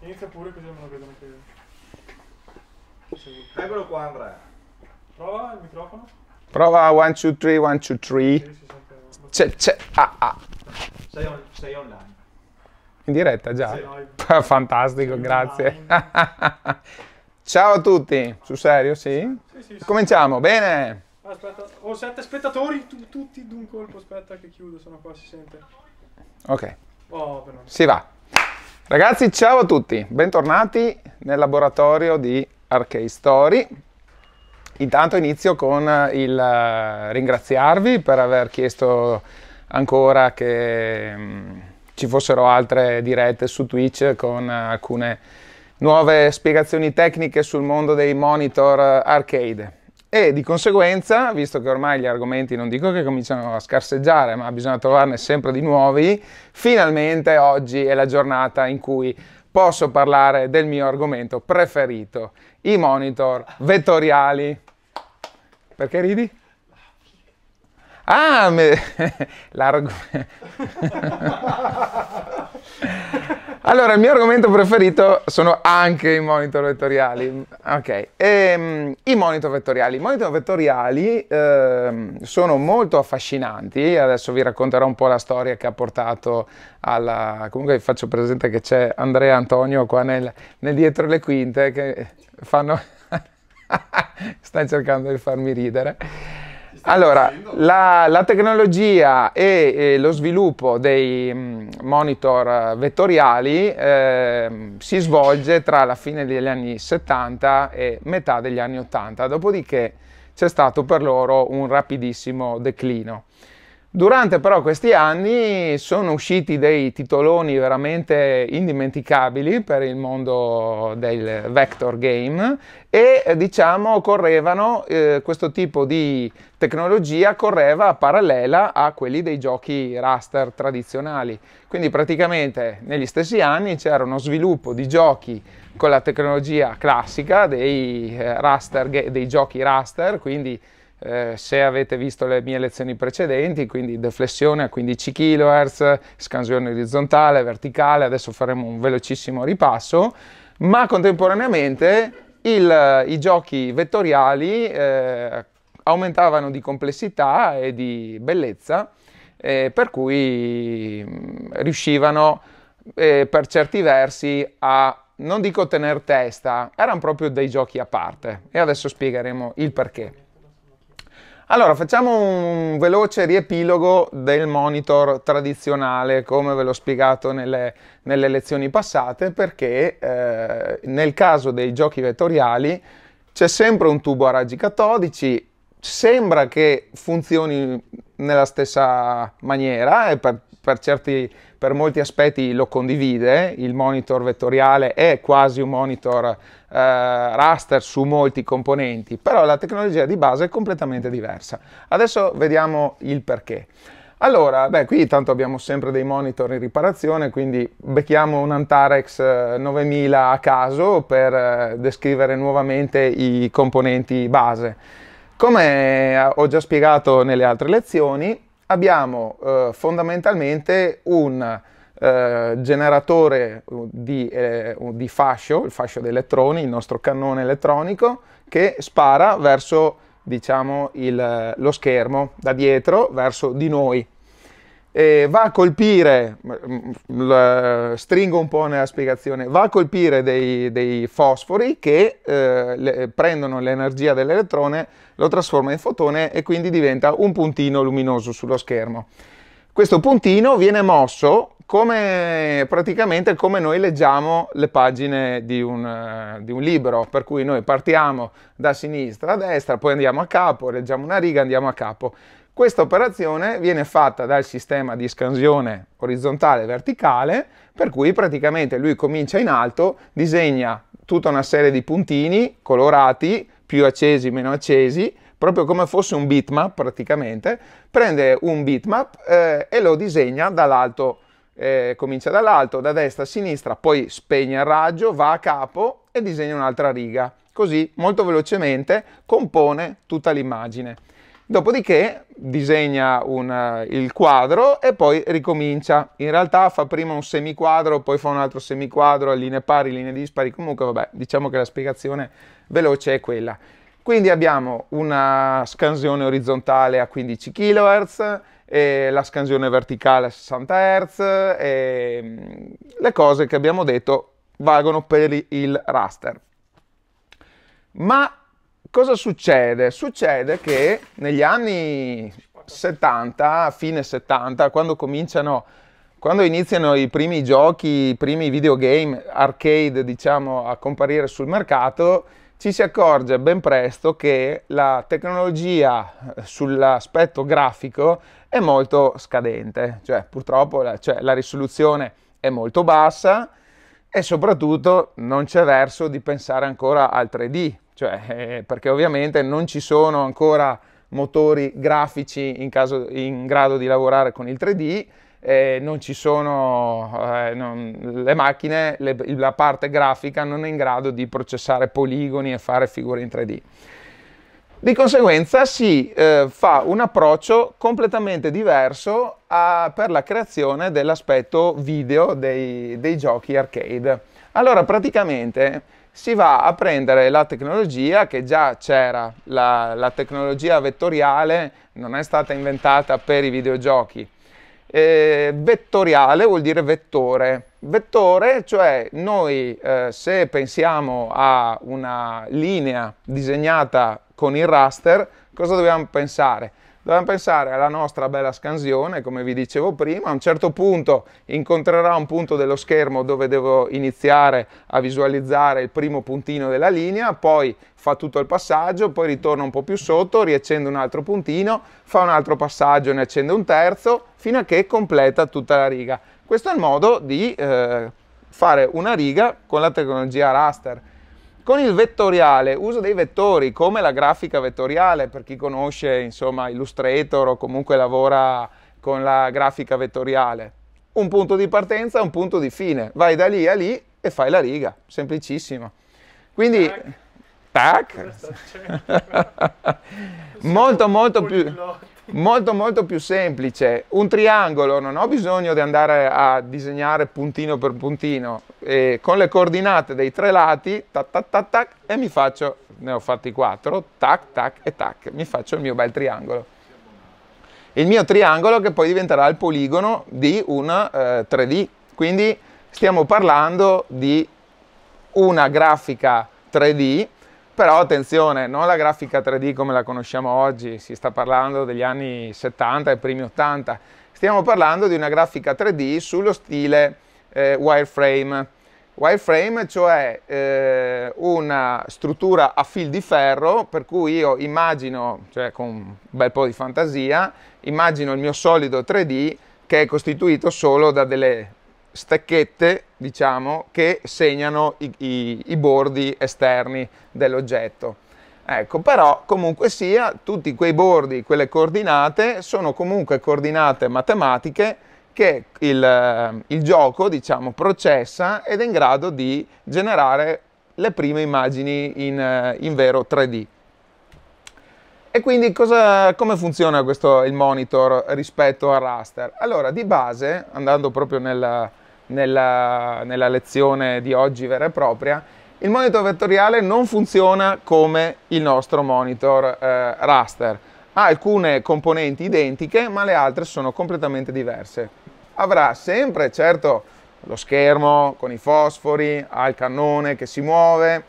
Inizia pure così almeno vedono che... Eccolo qua Andrea. Prova il microfono. Prova 1, 2, 3, 1, 2, 3. C'è, c'è, ah, ah. Sei, on sei, online. In diretta già? Fantastico, grazie. Ciao a tutti. Su serio, sì? Sì, sì, sì. Cominciamo, bene. Aspetta, ho sette spettatori, tu, tutti d'un colpo, aspetta che chiudo, sono qua, si sente. Ok. Oh, si va. Ragazzi, ciao a tutti, bentornati nel laboratorio di Arcade Story. Intanto inizio con eh, il eh, ringraziarvi per aver chiesto ancora che mm, ci fossero altre dirette su Twitch con eh, alcune nuove spiegazioni tecniche sul mondo dei monitor arcade e di conseguenza, visto che ormai gli argomenti non dico che cominciano a scarseggiare, ma bisogna trovarne sempre di nuovi, finalmente oggi è la giornata in cui posso parlare del mio argomento preferito, i monitor vettoriali. Perché ridi? Ah, me... l'argomento... Allora, il mio argomento preferito sono anche i monitor vettoriali. Ok, ehm, i monitor vettoriali. I monitor vettoriali ehm, sono molto affascinanti. Adesso vi racconterò un po' la storia che ha portato alla... Comunque vi faccio presente che c'è Andrea Antonio qua nel, nel dietro le quinte che fanno... sta cercando di farmi ridere. Allora, la, la, tecnologia e, e, lo sviluppo dei mm, monitor eh, vettoriali eh, si svolge tra la fine degli anni 70 e metà degli anni 80, dopodiché c'è stato per loro un rapidissimo declino. Durante però questi anni sono usciti dei titoloni veramente indimenticabili per il mondo del vector game e eh, diciamo correvano eh, questo tipo di tecnologia correva parallela a quelli dei giochi raster tradizionali. Quindi praticamente negli stessi anni c'era uno sviluppo di giochi con la tecnologia classica dei, eh, raster, dei giochi raster, quindi eh, se avete visto le mie lezioni precedenti, quindi deflessione a 15 kHz, scansione orizzontale, verticale, adesso faremo un velocissimo ripasso, ma contemporaneamente il, i giochi vettoriali eh, aumentavano di complessità e di bellezza, eh, per cui mm, riuscivano eh, per certi versi a non dico tenere testa, erano proprio dei giochi a parte e adesso spiegheremo il perché. Allora, facciamo un veloce riepilogo del monitor tradizionale, come ve l'ho spiegato nelle, nelle lezioni passate, perché eh, nel caso dei giochi vettoriali c'è sempre un tubo a raggi catodici, sembra che funzioni nella stessa maniera e per, per certi per molti aspetti lo condivide, il monitor vettoriale è quasi un monitor eh, raster su molti componenti, però la tecnologia di base è completamente diversa. Adesso vediamo il perché. Allora, beh, qui tanto abbiamo sempre dei monitor in riparazione, quindi becchiamo un Antarex 9000 eh, a caso per eh, descrivere nuovamente i componenti base. Come eh, ho già spiegato nelle altre lezioni, abbiamo eh, fondamentalmente un eh, generatore uh, di, eh, di, fascio, il fascio di elettroni, il nostro cannone elettronico, che spara verso diciamo, il, lo schermo da dietro, verso di noi e va a colpire, stringo un po' nella spiegazione, va a colpire dei, dei fosfori che eh, le, prendono l'energia dell'elettrone, lo trasforma in fotone e quindi diventa un puntino luminoso sullo schermo. Questo puntino viene mosso come, praticamente come noi leggiamo le pagine di un, eh, di un libro, per cui noi partiamo da sinistra a destra, poi andiamo a capo, leggiamo una riga, andiamo a capo. Questa operazione viene fatta dal sistema di scansione orizzontale e verticale, per cui praticamente lui comincia in alto, disegna tutta una serie di puntini colorati, più accesi, meno accesi, proprio come fosse un bitmap praticamente, prende un bitmap eh, e lo disegna dall'alto, eh, comincia dall'alto, da destra a sinistra, poi spegne il raggio, va a capo e disegna un'altra riga. Così molto velocemente compone tutta l'immagine. Dopodiché disegna un, eh, il quadro e poi ricomincia. In realtà fa prima un semiquadro, poi fa un altro semiquadro, linee pari, linee dispari. Comunque, vabbè, diciamo che la spiegazione veloce è quella. Quindi abbiamo una scansione orizzontale a 15 kHz, la scansione verticale a 60 Hz, mm, le cose che abbiamo detto valgono per il raster. Ma cosa succede? Succede che negli anni 70, fine 70, quando cominciano, quando iniziano i primi giochi, i primi videogame arcade, diciamo, a comparire sul mercato, ci si accorge ben presto che la tecnologia eh, sull'aspetto grafico è molto scadente, cioè purtroppo la, cioè, la risoluzione è molto bassa e soprattutto non c'è verso di pensare ancora al 3D, cioè, eh, perché ovviamente non ci sono ancora motori grafici in, caso, in grado di lavorare con il 3D, eh, non ci sono eh, non, le macchine, le, la parte grafica non è in grado di processare poligoni e fare figure in 3D. Di conseguenza si eh, fa un approccio completamente diverso a, per la creazione dell'aspetto video dei, dei giochi arcade. Allora praticamente si va a prendere la tecnologia che già c'era, la, la, tecnologia vettoriale non è stata inventata per i videogiochi. Eh, vettoriale vuol dire vettore. Vettore, cioè noi eh, se pensiamo a una linea disegnata con il raster, cosa dobbiamo pensare? dobbiamo pensare alla nostra bella scansione, come vi dicevo prima, a un certo punto incontrerà un punto dello schermo dove devo iniziare a visualizzare il primo puntino della linea, poi fa tutto il passaggio, poi ritorna un po' più sotto, riaccende un altro puntino, fa un altro passaggio, ne accende un terzo, fino a che completa tutta la riga. Questo è il modo di eh, fare una riga con la tecnologia raster. Con il vettoriale, uso dei vettori come la grafica vettoriale, per chi conosce insomma, Illustrator o comunque lavora con la grafica vettoriale. Un punto di partenza, e un punto di fine. Vai da lì a lì e fai la riga, semplicissimo. Quindi, tac, tac. molto molto più molto molto più semplice. Un triangolo non ho bisogno di andare a disegnare puntino per puntino, e con le coordinate dei tre lati, tac tac tac tac, e mi faccio, ne ho fatti quattro, tac tac e tac, mi faccio il mio bel triangolo. Il mio triangolo che poi diventerà il poligono di un eh, 3D, quindi stiamo parlando di una grafica 3D però attenzione, non la grafica 3D come la conosciamo oggi, si sta parlando degli anni 70 e primi 80, stiamo parlando di una grafica 3D sullo stile eh, wireframe. Wireframe cioè eh, una struttura a fil di ferro per cui io immagino, cioè con un bel po' di fantasia, immagino il mio solido 3D che è costituito solo da delle stecchette diciamo, che segnano i, i, i bordi esterni dell'oggetto. Ecco, però comunque sia, tutti quei bordi, quelle coordinate, sono comunque coordinate matematiche che il, il gioco, diciamo, processa ed è in grado di generare le prime immagini in, in vero 3D. E quindi cosa, come funziona questo, il monitor rispetto al raster? Allora, di base, andando proprio nella, nella, nella lezione di oggi vera e propria, il monitor vettoriale non funziona come il nostro monitor eh, raster. Ha alcune componenti identiche, ma le altre sono completamente diverse. Avrà sempre, certo, lo schermo con i fosfori, ha il cannone che si muove,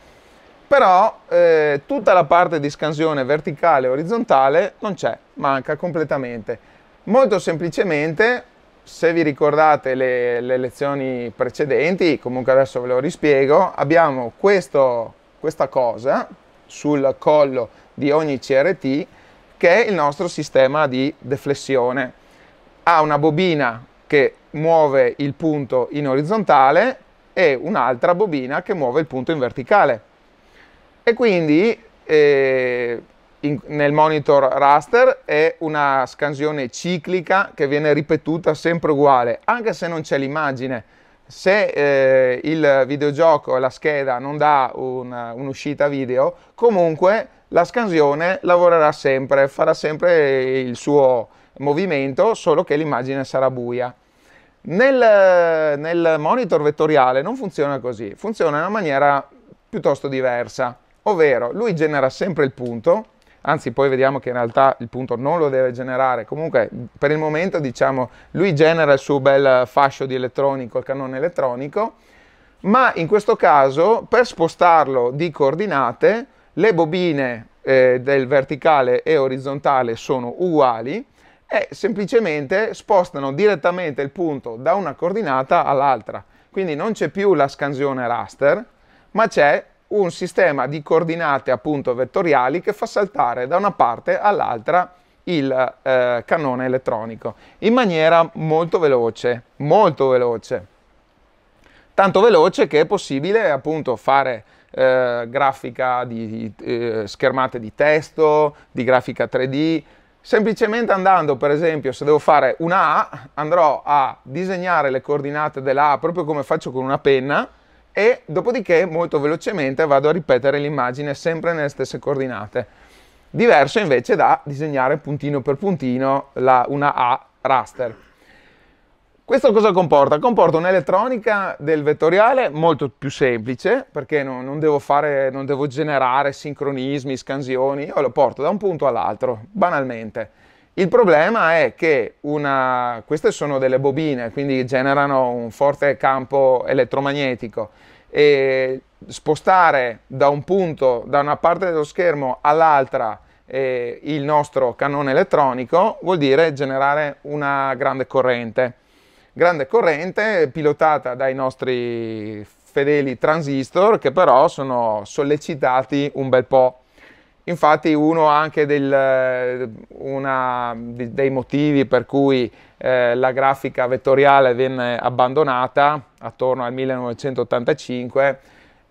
però eh, tutta la parte di scansione verticale e orizzontale non c'è, manca completamente. Molto semplicemente se vi ricordate le, le, lezioni precedenti, comunque adesso ve lo rispiego, abbiamo questo, questa cosa sul collo di ogni CRT che è il nostro sistema di deflessione. Ha una bobina che muove il punto in orizzontale e un'altra bobina che muove il punto in verticale. E quindi eh, in, nel monitor raster è una scansione ciclica che viene ripetuta sempre uguale, anche se non c'è l'immagine. Se eh, il videogioco, la scheda non dà un'uscita un video, comunque la scansione lavorerà sempre, farà sempre il suo movimento, solo che l'immagine sarà buia. Nel, nel, monitor vettoriale non funziona così, funziona in una maniera piuttosto diversa, ovvero lui genera sempre il punto, anzi poi vediamo che in realtà il punto non lo deve generare, comunque per il momento diciamo lui genera il suo bel fascio di elettronico, il cannone elettronico, ma in questo caso per spostarlo di coordinate le bobine eh, del verticale e orizzontale sono uguali e semplicemente spostano direttamente il punto da una coordinata all'altra, quindi non c'è più la scansione raster, ma c'è un sistema di coordinate appunto vettoriali che fa saltare da una parte all'altra il eh, cannone elettronico in maniera molto veloce, molto veloce. Tanto veloce che è possibile appunto fare eh, grafica di, eh, schermate di testo, di grafica 3D, semplicemente andando per esempio se devo fare una A andrò a disegnare le coordinate della proprio come faccio con una penna e dopodiché molto velocemente vado a ripetere l'immagine sempre nelle stesse coordinate. Diverso invece da disegnare puntino per puntino la, una A raster. Questo cosa comporta? Comporta un'elettronica del vettoriale molto più semplice, perché no, non, devo fare, non devo generare sincronismi, scansioni, io lo porto da un punto all'altro, banalmente. Il problema è che una, queste sono delle bobine, quindi generano un forte campo elettromagnetico e spostare da un punto, da una parte dello schermo all'altra eh, il nostro cannone elettronico vuol dire generare una grande corrente. Grande corrente pilotata dai nostri fedeli transistor che però sono sollecitati un bel po' Infatti uno anche del, una, dei motivi per cui eh, la grafica vettoriale venne abbandonata attorno al 1985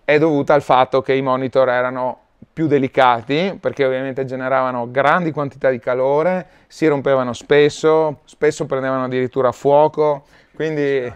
è dovuta al fatto che i monitor erano più delicati perché ovviamente generavano grandi quantità di calore, si rompevano spesso, spesso prendevano addirittura fuoco, quindi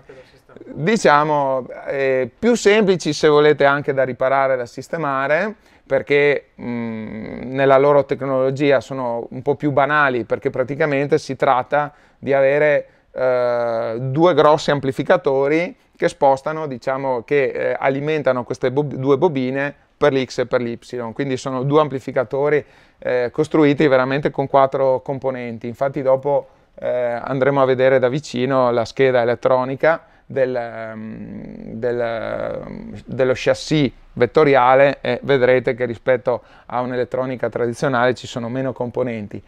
diciamo eh, più semplici se volete anche da riparare, da sistemare perché mh, nella loro tecnologia sono un po' più banali perché praticamente si tratta di avere eh, due grossi amplificatori che spostano, diciamo, che eh, alimentano queste bo due bobine per l'X e per l'Y, quindi sono due amplificatori eh, costruiti veramente con quattro componenti, infatti dopo eh, andremo a vedere da vicino la scheda elettronica del, ehm, del, dello chassis vettoriale e vedrete che rispetto a un'elettronica tradizionale ci sono meno componenti,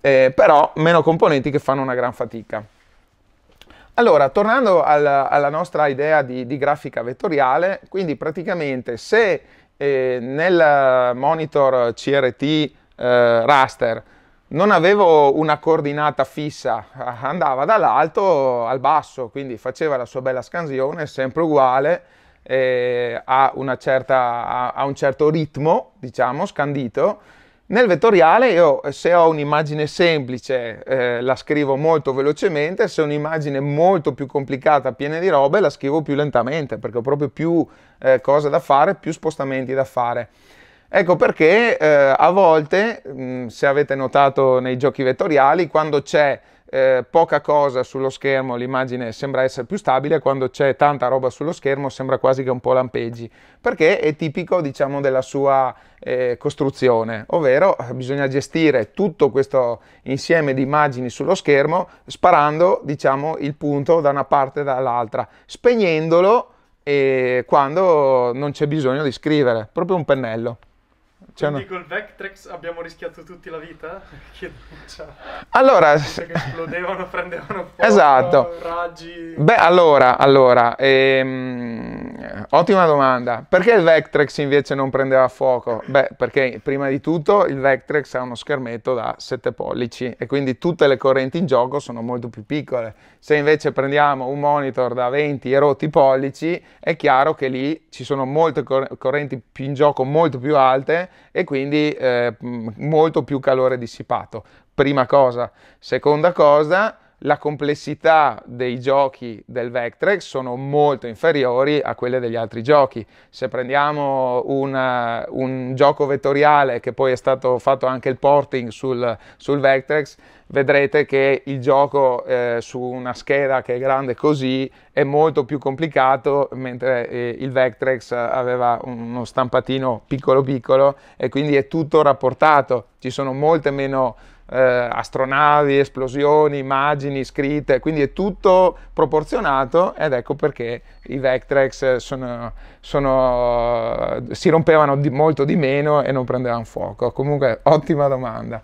eh, però meno componenti che fanno una gran fatica. Allora, tornando alla, alla nostra idea di, di, grafica vettoriale, quindi praticamente se eh, nel monitor CRT eh, raster non avevo una coordinata fissa, andava dall'alto al basso, quindi faceva la sua bella scansione, sempre uguale, eh, a, certa, a, a, un certo ritmo, diciamo, scandito. Nel vettoriale io se ho un'immagine semplice eh, la scrivo molto velocemente, se ho un'immagine molto più complicata, piena di robe, la scrivo più lentamente, perché ho proprio più eh, cose da fare, più spostamenti da fare. Ecco perché eh, a volte, mh, mm, se avete notato nei giochi vettoriali, quando c'è eh, poca cosa sullo schermo l'immagine sembra essere più stabile, quando c'è tanta roba sullo schermo sembra quasi che un po' lampeggi, perché è tipico diciamo della sua eh, costruzione, ovvero eh, bisogna gestire tutto questo insieme di immagini sullo schermo sparando diciamo il punto da una parte e dall'altra, spegnendolo quando non c'è bisogno di scrivere, proprio un pennello. C'è Quindi una... col Vectrex abbiamo rischiato tutti la vita? Cioè, allora... Che esplodevano, prendevano fuoco, esatto. raggi... Beh, allora, allora, ehm, ottima domanda. Perché il Vectrex invece non prendeva fuoco? Beh, perché prima di tutto il Vectrex ha uno schermetto da 7 pollici e quindi tutte le correnti in gioco sono molto più piccole. Se invece prendiamo un monitor da 20 e rotti pollici, è chiaro che lì ci sono molte correnti in gioco molto più alte e quindi eh, molto più calore dissipato. Prima cosa. Seconda cosa, la complessità dei giochi del Vectrex sono molto inferiori a quelle degli altri giochi. Se prendiamo una, un gioco vettoriale che poi è stato fatto anche il porting sul, sul Vectrex, vedrete che il gioco eh, su una scheda che è grande così è molto più complicato, mentre eh, il Vectrex aveva uno stampatino piccolo piccolo e quindi è tutto rapportato, ci sono molte meno eh, astronavi, esplosioni, immagini, scritte, quindi è tutto proporzionato ed ecco perché i Vectrex sono, sono, si rompevano di, molto di meno e non prendevano fuoco. Comunque ottima domanda.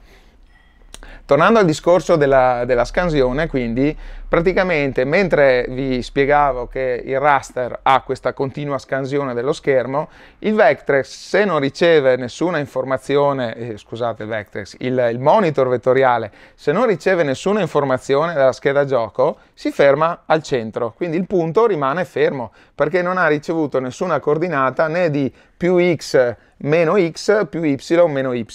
Tornando al discorso della, della, scansione, quindi, praticamente mentre vi spiegavo che il raster ha questa continua scansione dello schermo, il Vectrex se non riceve nessuna informazione, eh, scusate il Vectrex, il, il monitor vettoriale, se non riceve nessuna informazione dalla scheda gioco, si ferma al centro, quindi il punto rimane fermo, perché non ha ricevuto nessuna coordinata né di più x meno x più y meno y,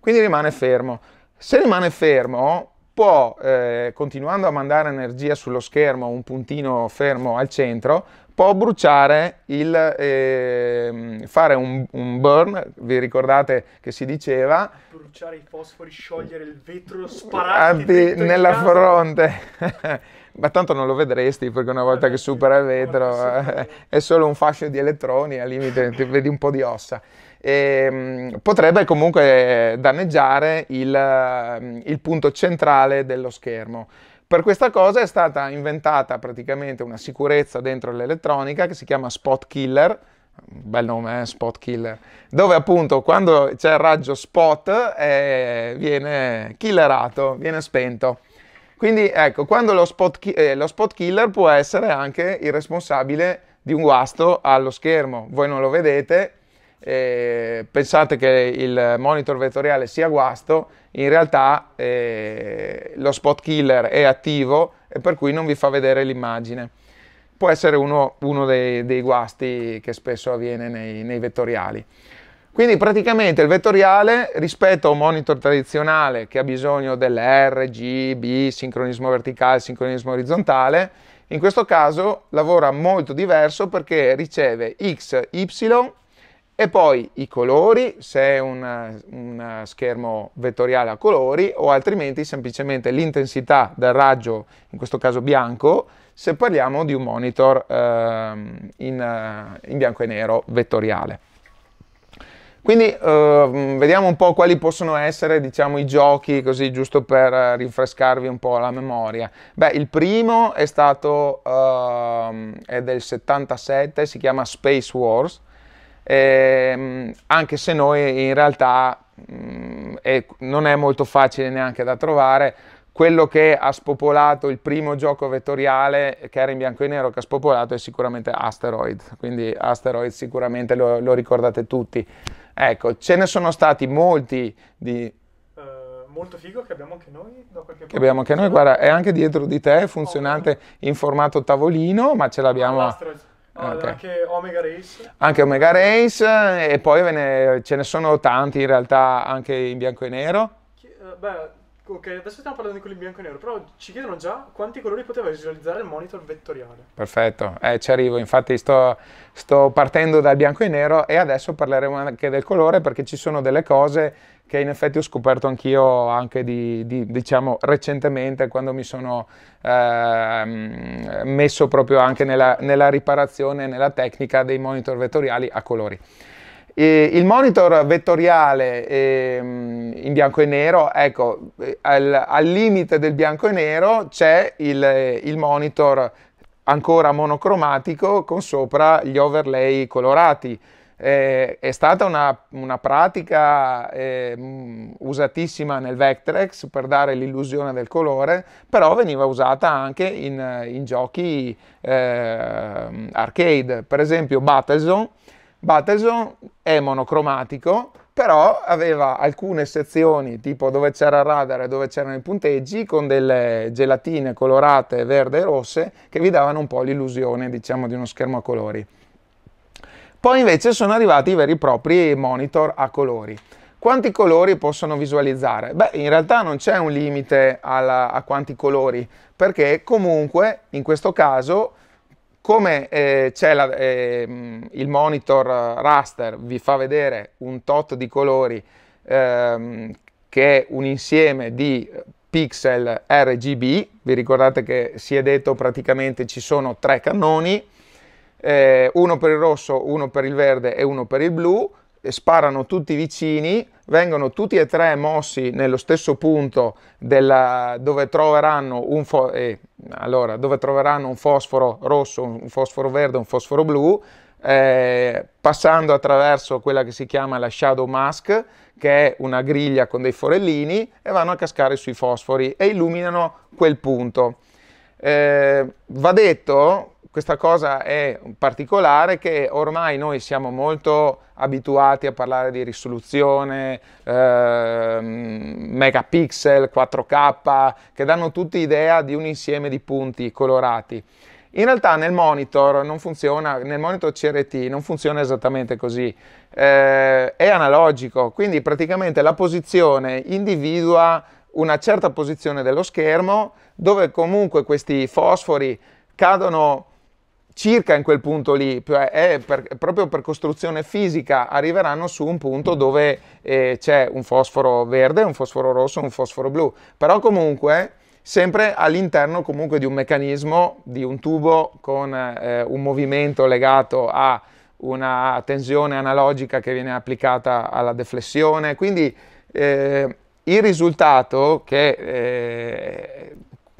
quindi rimane fermo. Se rimane fermo, può, eh, continuando a mandare energia sullo schermo, un puntino fermo al centro, può bruciare il, eh, fare un, un, burn, vi ricordate che si diceva? Bruciare i fosfori, sciogliere il vetro, eh, sparare... Ah, nella fronte. Ma tanto non lo vedresti perché una volta eh, che supera il vetro è solo un fascio di elettroni, al limite ti vedi un po' di ossa e, ehm, potrebbe comunque danneggiare il, il punto centrale dello schermo. Per questa cosa è stata inventata praticamente una sicurezza dentro l'elettronica che si chiama Spot Killer, bel nome, eh? Spot Killer, dove appunto quando c'è il raggio spot eh, viene killerato, viene spento. Quindi ecco, quando lo spot, ki- eh, lo spot, killer può essere anche il responsabile di un guasto allo schermo, voi non lo vedete, eh, pensate che il monitor vettoriale sia guasto, in realtà eh, lo spot killer è attivo e per cui non vi fa vedere l'immagine. Può essere uno, uno dei, dei, guasti che spesso avviene nei, nei vettoriali. Quindi praticamente il vettoriale rispetto a un monitor tradizionale che ha bisogno dell'R, G, B, sincronismo verticale, sincronismo orizzontale, in questo caso lavora molto diverso perché riceve X, Y e poi i colori, se è un, schermo vettoriale a colori, o altrimenti semplicemente l'intensità del raggio, in questo caso bianco, se parliamo di un monitor ehm, eh, in, in bianco e nero vettoriale. Quindi eh, vediamo un po' quali possono essere diciamo, i giochi, così giusto per eh, rinfrescarvi un po' la memoria. Beh, il primo è stato, eh, è del 77, si chiama Space Wars, ehm, anche se noi in realtà mh, mm, è, non è molto facile neanche da trovare. Quello che ha spopolato il primo gioco vettoriale che era in bianco e nero che ha spopolato è sicuramente Asteroid, quindi Asteroid sicuramente lo, lo ricordate tutti. Ecco, ce ne sono stati molti di, eh, molto figo che abbiamo anche noi da qualche Che abbiamo anche noi, guarda, è anche dietro di te, funzionante oh, in formato tavolino, ma ce l'abbiamo... L'Asteroid Ah, okay. Anche Omega Race. Anche Omega Race eh, e poi ne, ce ne sono tanti in realtà anche in bianco e nero. Chi, eh, beh, ok, adesso stiamo parlando di quelli in bianco e nero, però ci chiedono già quanti colori poteva visualizzare il monitor vettoriale. Perfetto, eh, ci arrivo, infatti sto, sto partendo dal bianco e nero e adesso parleremo anche del colore perché ci sono delle cose che in effetti ho scoperto anch'io anche di, di, diciamo, recentemente quando mi sono eh, messo proprio anche nella, nella riparazione, nella tecnica dei monitor vettoriali a colori. E il monitor vettoriale eh, in bianco e nero, ecco, al, al, limite del bianco e nero c'è il, il monitor ancora monocromatico con sopra gli overlay colorati eh, è stata una, una pratica eh, mm, usatissima nel Vectrex per dare l'illusione del colore, però veniva usata anche in, eh, in giochi eh, arcade, per esempio Battlezone. Battlezone è monocromatico, però aveva alcune sezioni, tipo dove c'era il radar e dove c'erano i punteggi, con delle gelatine colorate verde e rosse che vi davano un po' l'illusione, diciamo, di uno schermo a colori. Poi invece sono arrivati i veri e propri monitor a colori. Quanti colori possono visualizzare? Beh, in realtà non c'è un limite alla, a quanti colori, perché comunque in questo caso come eh, la, eh, il monitor raster vi fa vedere un tot di colori ehm, che è un insieme di pixel RGB, vi ricordate che si è detto praticamente ci sono tre cannoni, eh, uno per il rosso, uno per il verde e uno per il blu, eh, sparano tutti vicini, vengono tutti e tre mossi nello stesso punto della, dove, troveranno eh, allora, dove, troveranno un fosforo rosso, un fosforo verde, e un fosforo blu, eh, passando attraverso quella che si chiama la shadow mask, che è una griglia con dei forellini, e vanno a cascare sui fosfori e illuminano quel punto. Eh, va detto questa cosa è particolare che ormai noi siamo molto abituati a parlare di risoluzione, eh, megapixel, 4K, che danno tutti idea di un insieme di punti colorati. In realtà nel monitor non funziona, nel monitor CRT non funziona esattamente così, eh, è analogico, quindi praticamente la posizione individua una certa posizione dello schermo dove comunque questi fosfori cadono circa in quel punto lì, cioè per, proprio per costruzione fisica, arriveranno su un punto dove eh, c'è un fosforo verde, un fosforo rosso, un fosforo blu, però comunque sempre all'interno comunque di un meccanismo, di un tubo con eh, un movimento legato a una tensione analogica che viene applicata alla deflessione, quindi eh, il risultato che eh,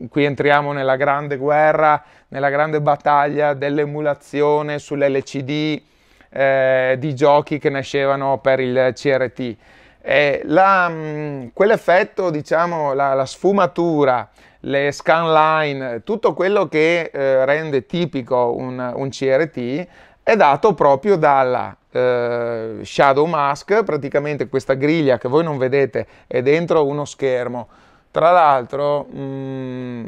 qui entriamo nella grande guerra, nella grande battaglia dell'emulazione sull'LCD eh, di giochi che nascevano per il CRT. Eh, la, mm, quell'effetto, diciamo, la, la, sfumatura, le scanline, tutto quello che eh, rende tipico un, un, CRT è dato proprio dalla eh, shadow mask, praticamente questa griglia che voi non vedete è dentro uno schermo tra l'altro, mm,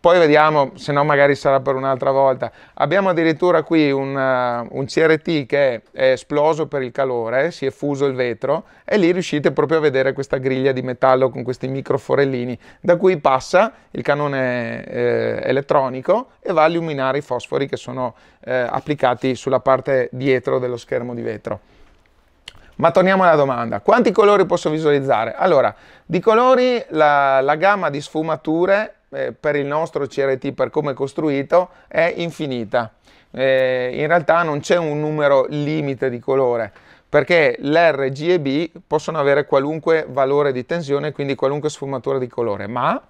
poi vediamo, se no magari sarà per un'altra volta. Abbiamo addirittura qui un, eh, un CRT che è esploso per il calore, si è fuso il vetro e lì riuscite proprio a vedere questa griglia di metallo con questi microforellini da cui passa il cannone eh, elettronico e va a illuminare i fosfori che sono eh, applicati sulla parte dietro dello schermo di vetro. Ma torniamo alla domanda, quanti colori posso visualizzare? Allora, di colori la, la gamma di sfumature eh, per il nostro CRT, per come è costruito, è infinita. Eh, in realtà non c'è un numero limite di colore, perché l'R, G e B possono avere qualunque valore di tensione, quindi qualunque sfumatura di colore, ma...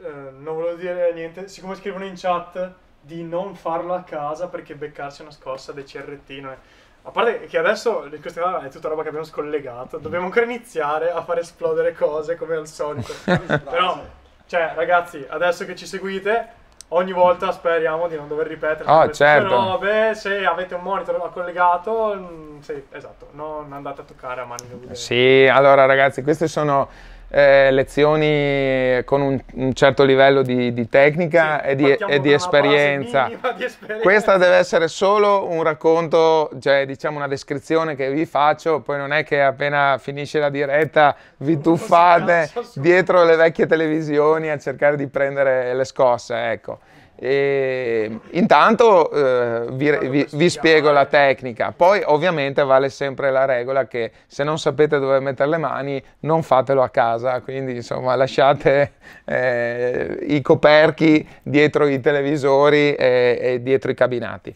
Eh, non volevo dire niente, siccome scrivono in chat di non farlo a casa perché beccarsi una scorsa del CRT non è a parte che adesso questa è tutta roba che abbiamo scollegato. Dobbiamo ancora iniziare a far esplodere cose come al solito. Però, cioè, ragazzi, adesso che ci seguite, ogni volta speriamo di non dover ripetere oh, certo. robe. Se avete un monitor collegato, mm, sì, esatto, non andate a toccare a mani dovute. Sì, allora ragazzi, queste sono eh, lezioni con un, un, certo livello di, di tecnica sì, e, di, e di, esperienza. di, esperienza. Questa deve essere solo un racconto, cioè diciamo una descrizione che vi faccio, poi non è che appena finisce la diretta vi tuffate dietro le vecchie televisioni a cercare di prendere le scosse, ecco. E intanto eh, vi, vi, vi, spiego la tecnica, poi ovviamente vale sempre la regola che se non sapete dove mettere le mani non fatelo a casa, quindi insomma lasciate eh, i coperchi dietro i televisori e, e dietro i cabinati.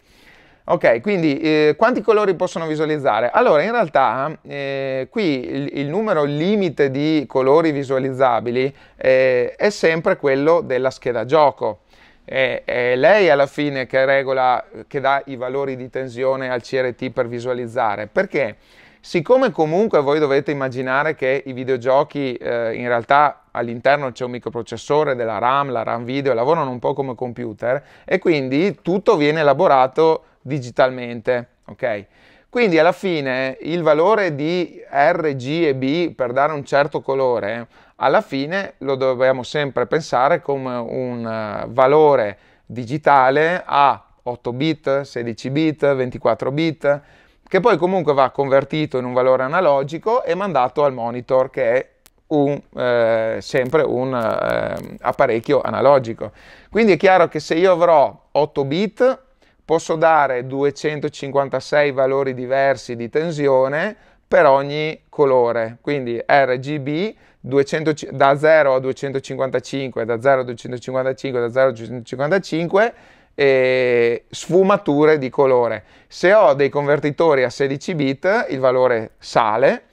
Ok, quindi eh, quanti colori possono visualizzare? Allora, in realtà eh, qui il, il, numero limite di colori visualizzabili eh, è sempre quello della scheda gioco è, è lei alla fine che regola, che dà i valori di tensione al CRT per visualizzare, perché siccome comunque voi dovete immaginare che i videogiochi eh, in realtà all'interno c'è un microprocessore della RAM, la RAM video, lavorano un po' come computer e quindi tutto viene elaborato digitalmente, ok? Quindi alla fine il valore di R, G e B per dare un certo colore alla fine lo dobbiamo sempre pensare come un eh, valore digitale a 8 bit, 16 bit, 24 bit, che poi comunque va convertito in un valore analogico e mandato al monitor che è un, eh, sempre un eh, apparecchio analogico. Quindi è chiaro che se io avrò 8 bit posso dare 256 valori diversi di tensione per ogni colore, quindi RGB 200, da 0 a 255, da 0 a 255, da 0 a 255 e sfumature di colore. Se ho dei convertitori a 16 bit il valore sale,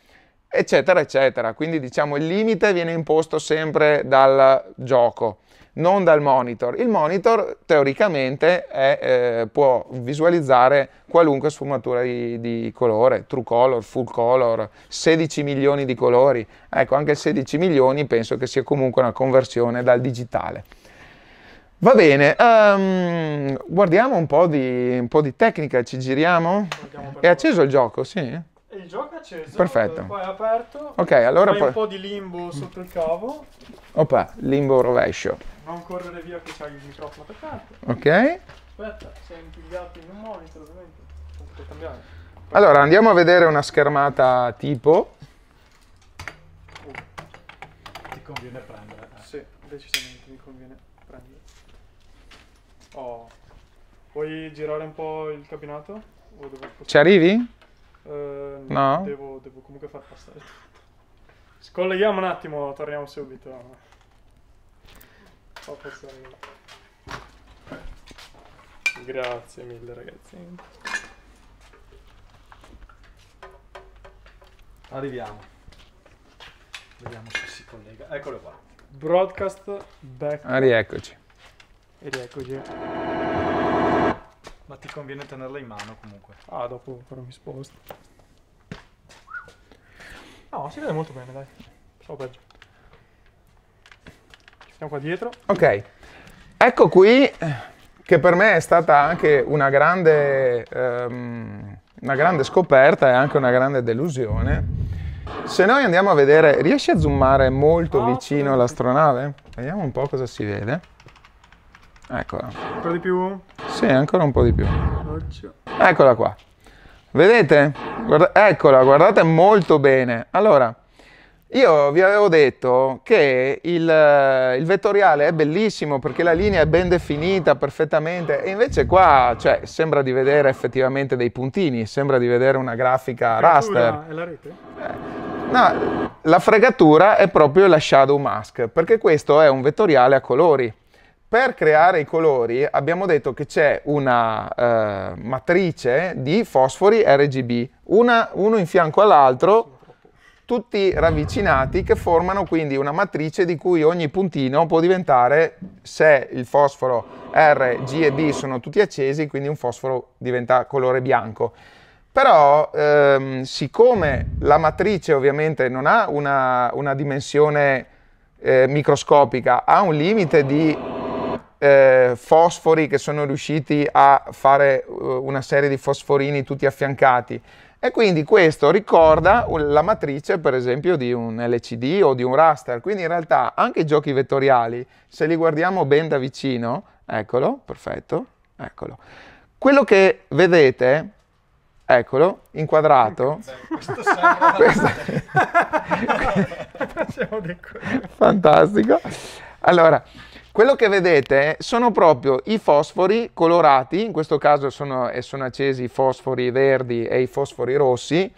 eccetera, eccetera. Quindi diciamo il limite viene imposto sempre dal gioco non dal monitor. Il monitor teoricamente è, eh, può visualizzare qualunque sfumatura di, di, colore, true color, full color, 16 milioni di colori. Ecco, anche 16 milioni penso che sia comunque una conversione dal digitale. Va bene, um, guardiamo un po, di, un po, di, tecnica, ci giriamo? È acceso il gioco, sì? Il gioco è acceso, Perfetto. poi è aperto, ok, allora poi... un po' di limbo sotto il cavo. Opa, limbo rovescio un correre via che c'hai il microfono attaccato. Ok. Aspetta, sei impigliato in un monitor ovviamente. Non cambiare. Poi allora, andiamo a vedere una schermata tipo. Oh. Ti conviene prendere. Eh. Sì, decisamente mi conviene prendere. Oh. Vuoi girare un po' il cabinato? Ci arrivi? Eh, no. Devo, devo comunque far passare tutto. Scolleghiamo un attimo, torniamo subito. Grazie mille ragazzi. Arriviamo. Vediamo se si collega. Eccolo qua. Broadcast back. Ah, rieccoci. E rieccoci. Ma ti conviene tenerla in mano comunque. Ah, dopo però mi sposto. No, si vede molto bene, dai. Solo peggio. Siamo qua dietro. Ok, ecco qui che per me è stata anche una grande, um, una grande scoperta e anche una grande delusione. Se noi andiamo a vedere, riesci a zoomare molto ah, vicino all'astronave? Vediamo un po' cosa si vede. Eccola. Ancora di più? Sì, ancora un po' di più. Eccola qua. Vedete? Guarda eccola, guardate molto bene. Allora, io vi avevo detto che il, eh, il, vettoriale è bellissimo perché la linea è ben definita perfettamente e invece qua cioè, sembra di vedere effettivamente dei puntini, sembra di vedere una grafica la raster. È la rete? Eh, no, la fregatura è proprio la shadow mask perché questo è un vettoriale a colori. Per creare i colori abbiamo detto che c'è una eh, matrice di fosfori RGB, una, uno in fianco all'altro tutti ravvicinati che formano quindi una matrice di cui ogni puntino può diventare, se il fosforo R, G e B sono tutti accesi, quindi un fosforo diventa colore bianco. Però ehm, siccome la matrice ovviamente non ha una, una dimensione eh, microscopica, ha un limite di eh, fosfori che sono riusciti a fare eh, una serie di fosforini tutti affiancati, e quindi questo ricorda la matrice, per esempio, di un LCD o di un raster. Quindi in realtà anche i giochi vettoriali, se li guardiamo ben da vicino, eccolo, perfetto, eccolo. Quello che vedete, eccolo, inquadrato. Ecco, cioè, questo sembra... Questo... Fantastico. Allora, quello che vedete sono proprio i fosfori colorati, in questo caso sono, sono accesi i fosfori verdi e i fosfori rossi,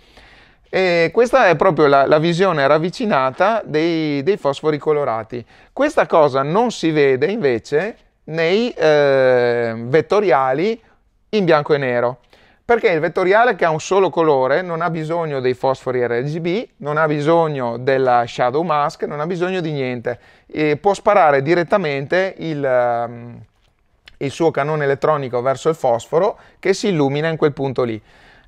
e questa è proprio la, la visione ravvicinata dei, dei, fosfori colorati. Questa cosa non si vede invece nei eh, vettoriali in bianco e nero, perché il vettoriale che ha un solo colore non ha bisogno dei fosfori RGB, non ha bisogno della shadow mask, non ha bisogno di niente e può sparare direttamente il, ehm, il suo cannone elettronico verso il fosforo che si illumina in quel punto lì.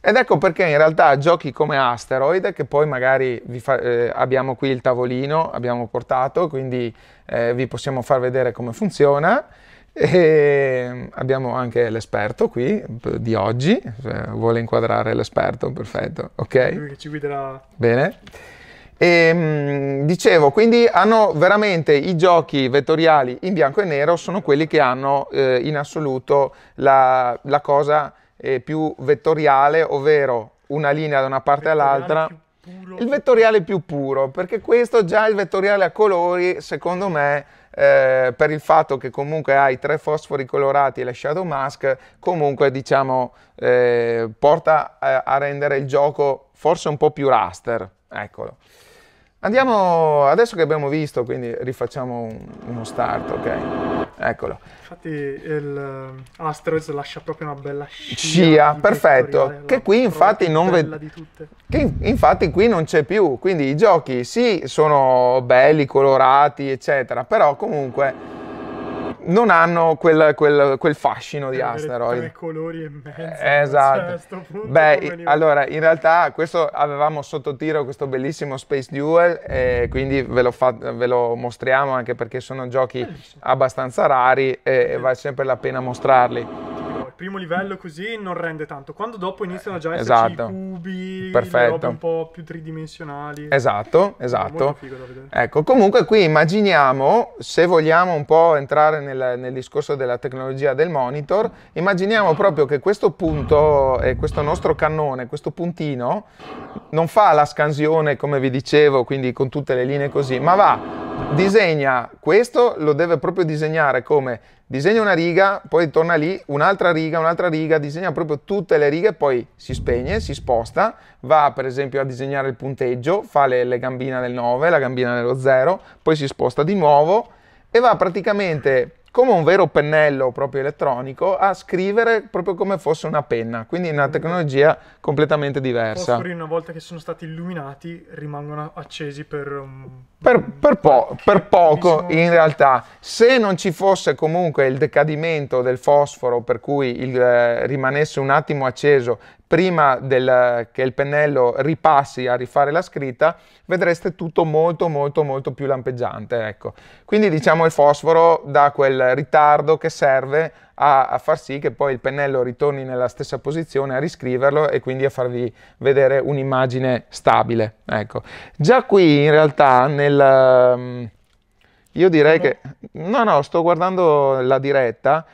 Ed ecco perché in realtà giochi come Asteroid, che poi magari fa, eh, abbiamo qui il tavolino, abbiamo portato, quindi eh, vi possiamo far vedere come funziona. E ehm, abbiamo anche l'esperto qui di oggi, vuole inquadrare l'esperto, perfetto, ok? Lui che ci guiderà. Bene. E, ehm, dicevo, quindi hanno veramente i giochi vettoriali in bianco e nero sono quelli che hanno eh, in assoluto la, la cosa eh, più vettoriale, ovvero una linea da una parte all'altra. Il vettoriale più puro, perché questo già il vettoriale a colori, secondo me, eh, per il fatto che comunque hai tre fosfori colorati e la shadow mask, comunque diciamo eh, porta a, a rendere il gioco forse un po' più raster. Eccolo. Andiamo, adesso che abbiamo visto, quindi rifacciamo un, uno start, ok? Eccolo. Infatti il eh, Asteroids lascia proprio una bella scia. Scia, perfetto. Eh, che qui infatti non vedo... Che infatti qui non c'è più, quindi i giochi sì sono belli, colorati, eccetera, però comunque non hanno quel, quel, quel fascino di Asteroid. Tre colori e mezzo. Eh, cioè, esatto. Cioè, punto, Beh, veniva... allora, in realtà questo avevamo sotto tiro questo bellissimo Space Duel, e quindi ve lo, fa, ve lo mostriamo anche perché sono giochi abbastanza rari e, e vale sempre la pena mostrarli primo livello così non rende tanto. Quando dopo eh, iniziano già a esserci esatto. i cubi, Perfetto. robe un po' più tridimensionali. Esatto, esatto. Ecco, comunque qui immaginiamo, se vogliamo un po' entrare nel, nel discorso della tecnologia del monitor, immaginiamo proprio che questo punto, e questo nostro cannone, questo puntino, non fa la scansione come vi dicevo, quindi con tutte le linee così, ma va disegna questo, lo deve proprio disegnare come disegna una riga, poi torna lì, un'altra riga, un'altra riga, disegna proprio tutte le righe, poi si spegne, si sposta, va per esempio a disegnare il punteggio, fa le, le gambine del 9, la gambina dello 0, poi si sposta di nuovo e va praticamente come un vero pennello proprio elettronico a scrivere proprio come fosse una penna, quindi una tecnologia completamente diversa. I fosfori una volta che sono stati illuminati rimangono accesi per un per, per, po- per, poco diciamo in realtà se non ci fosse comunque il decadimento del fosforo per cui il, eh, rimanesse un attimo acceso prima del, che il pennello ripassi a rifare la scritta vedreste tutto molto molto molto più lampeggiante ecco. quindi diciamo il fosforo dà quel ritardo che serve a, a, far sì che poi il pennello ritorni nella stessa posizione, a riscriverlo e quindi a farvi vedere un'immagine stabile. Ecco. Già qui in realtà nel... Mm, io direi che... No, no, sto guardando la diretta.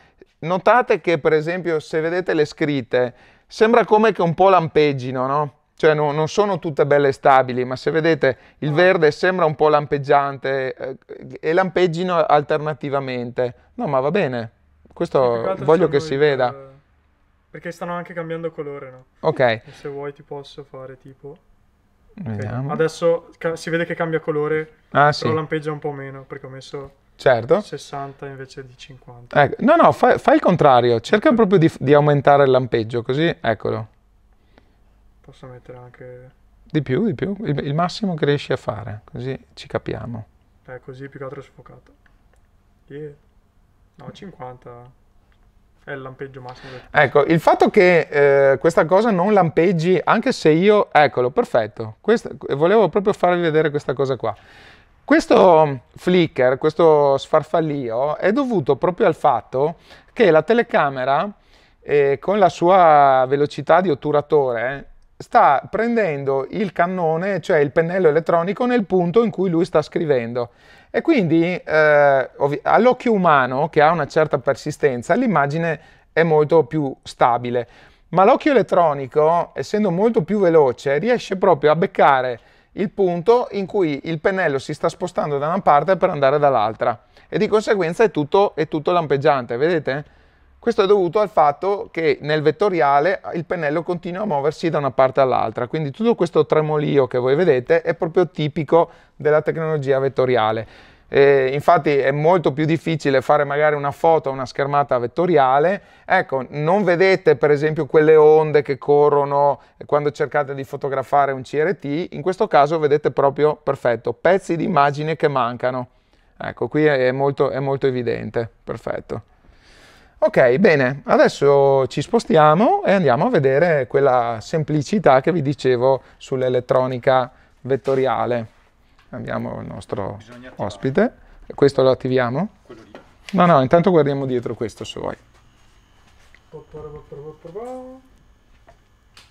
Notate che per esempio se vedete le scritte sembra come che un po' lampeggino, no? Cioè no, non sono tutte belle stabili, ma se vedete il verde sembra un po' lampeggiante eh, e lampeggino alternativamente. No, ma va bene, questo sì, voglio che si il... veda. Perché stanno anche cambiando colore, no? Ok. E se vuoi ti posso fare tipo... Okay. Adesso ca- si vede che cambia colore, ah, però sì. lampeggia un po' meno perché ho messo certo. 60 invece di 50. Ecco. No, no, fai, fa il contrario, cerca proprio di, di, aumentare il lampeggio, così eccolo. Posso mettere anche... Di più, di più, il, il massimo che riesci a fare, così ci capiamo. Eh, così più che altro sfocato. soffocato. Yeah. No, 50 è il lampeggio massimo. Del... Ecco, il fatto che eh, questa cosa non lampeggi, anche se io, eccolo, perfetto, questo, volevo proprio farvi vedere questa cosa qua. Questo flicker, questo sfarfallio è dovuto proprio al fatto che la telecamera eh, con la sua velocità di otturatore sta prendendo il cannone, cioè il pennello elettronico, nel punto in cui lui sta scrivendo. E quindi eh, all'occhio umano, che ha una certa persistenza, l'immagine è molto più stabile. Ma l'occhio elettronico, essendo molto più veloce, riesce proprio a beccare il punto in cui il pennello si sta spostando da una parte per andare dall'altra e di conseguenza è tutto, è tutto lampeggiante, vedete? Questo è dovuto al fatto che nel vettoriale il pennello continua a muoversi da una parte all'altra, quindi tutto questo tremolio che voi vedete è proprio tipico della tecnologia vettoriale. Eh, infatti è molto più difficile fare magari una foto a una schermata vettoriale. Ecco, non vedete per esempio quelle onde che corrono quando cercate di fotografare un CRT, in questo caso vedete proprio perfetto, pezzi di immagine che mancano. Ecco, qui è molto, è molto evidente, perfetto. Ok, bene, adesso ci spostiamo e andiamo a vedere quella semplicità che vi dicevo sull'elettronica vettoriale. Abbiamo il nostro ospite. Questo lo attiviamo? No, no, intanto guardiamo dietro questo se vuoi.